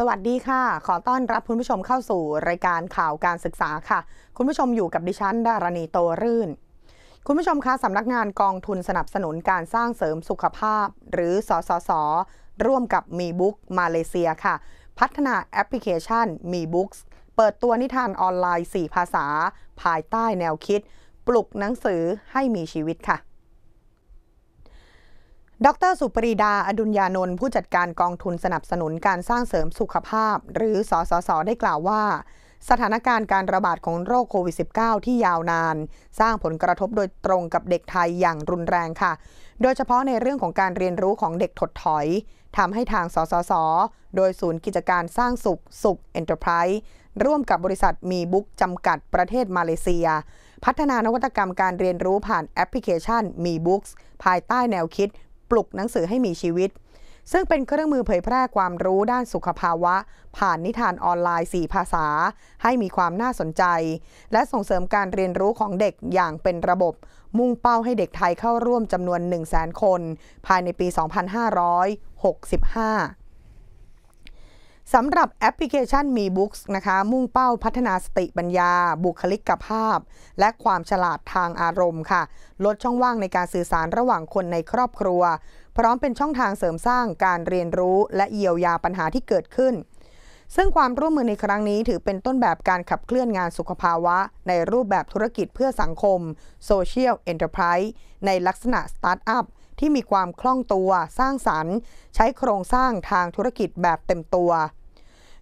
สวัสดีค่ะ ขอต้อนรับคุณผู้ชมเข้าสู่รายการข่าวการศึกษาค่ะ คุณผู้ชมอยู่กับดิฉันดารณีโตรื่น คุณผู้ชมคะสำนักงานกองทุนสนับสนุนการสร้างเสริมสุขภาพ หรือสสสร่วมกับมีบุ๊กมาเลเซียค่ะพัฒนาแอปพลิเคชันมีบุ๊กเปิดตัวนิทานออนไลน์ 4 ภาษา ภายใต้แนวคิด ปลุกหนังสือให้มีชีวิตค่ะดรสุปรีดาอดุญญานนท์ผู้จัดการกองทุนสนับสนุนการสร้างเสริมสุขภาพ หรือสสสได้กล่าวว่าสถานการณ์การระบาดของโรคโควิด -19 ที่ยาวนาน สร้างผลกระทบโดยตรงกับเด็กไทยอย่างรุนแรงค่ะ โดยเฉพาะในเรื่องของการเรียนรู้ของเด็กถดถอยทำให้ทางสสสโดยศูนย์กิจการสร้างสุข สุขเอ็นเตอร์ไพรส์ร่วมกับบริษัทมีบุ๊กจำกัดประเทศมาเลเซีย พัฒนานวัตกรรมการเรียนรู้ผ่านแอปพลิเคชัน มีบุ๊กภายใต้แนวคิดปลุกหนังสือให้มีชีวิต ซึ่งเป็นเครื่องมือเผยแพร่ความรู้ด้านสุขภาวะ ผ่านนิทานออนไลน์ 4 ภาษา ให้มีความน่าสนใจ และส่งเสริมการเรียนรู้ของเด็กอย่างเป็นระบบ มุ่งเป้าให้เด็กไทยเข้าร่วมจำนวน 1 0 0 0 0 0 คน ภายในปี 2565สำหรับแอปพลิเคชันมีบุ๊กส์นะคะ มุ่งเป้า พัฒนาสติปัญญา บุคลิกภาพ และความฉลาดทางอารมณ์ค่ะ ลดช่องว่างในการสื่อสารระหว่างคนในครอบครัว พร้อมเป็นช่องทางเสริมสร้างการเรียนรู้ และเยียวยาปัญหาที่เกิดขึ้น ซึ่งความร่วมมือในครั้งนี้ ถือเป็นต้นแบบการขับเคลื่อนงานสุขภาวะ ในรูปแบบธุรกิจเพื่อสังคม Social Enterprise ในลักษณะสตาร์ทอัพที่มีความคล่องตัว สร้างสรรค์ ใช้โครงสร้างทางธุรกิจแบบเต็มตัว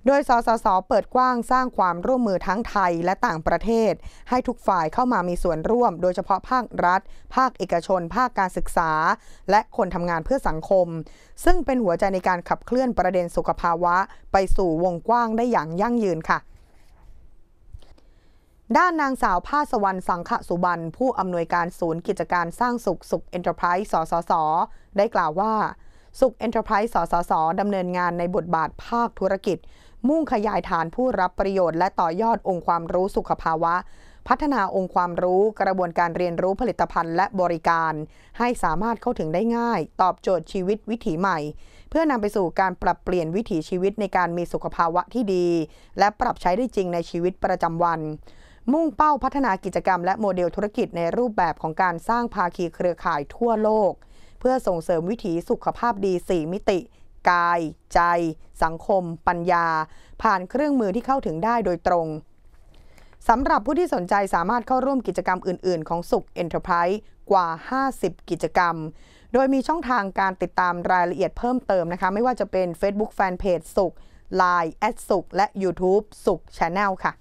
โดยสสสเปิดกว้างสร้างความร่วมมือทั้งไทยและต่างประเทศ ให้ทุกฝ่ายเข้ามามีส่วนร่วมโดยเฉพาะภาครัฐ ภาคเอกชน ภาคการศึกษา และคนทำงานเพื่อสังคม ซึ่งเป็นหัวใจในการขับเคลื่อนประเด็นสุขภาวะไปสู่วงกว้างได้อย่างยั่งยืนค่ะ ด้านนางสาวภาสวรรณสังขสุบันผู้อำนวยการศูนย์กิจการสร้างสุขสุขเอ็นเตอร์ไพรส์สสสได้กล่าวว่า สุขเอ็นเตอร์ไพรส์สสสดำเนินงานในบทบาทภาคธุรกิจมุ่งขยายฐานผู้รับประโยชน์และต่อยอดองค์ความรู้สุขภาวะ พัฒนาองค์ความรู้กระบวนการเรียนรู้ผลิตภัณฑ์ และบริการ ให้สามารถเข้าถึงได้ง่าย ตอบโจทย์ชีวิตวิถีใหม่ เพื่อนำไปสู่การปรับเปลี่ยนวิถีชีวิตในการมีสุขภาวะที่ดี และปรับใช้ได้จริงในชีวิตประจำวัน มุ่งเป้าพัฒนากิจกรรมและโมเดลธุรกิจในรูปแบบของการสร้างภาคีเครือข่ายทั่วโลก เพื่อส่งเสริมวิถีสุขภาพดี4มิติกาย ใจ สังคม ปัญญา ผ่านเครื่องมือที่เข้าถึงได้โดยตรงสำหรับผู้ที่สนใจสามารถเข้าร่วมกิจกรรมอื่นๆของสุข Enterprise กว่า 50 กิจกรรม โดยมีช่องทางการติดตามรายละเอียดเพิ่มเติมนะคะ ไม่ว่าจะเป็น Facebook Fanpage สุข Line แอดสุข และ YouTube สุข Channel ค่ะ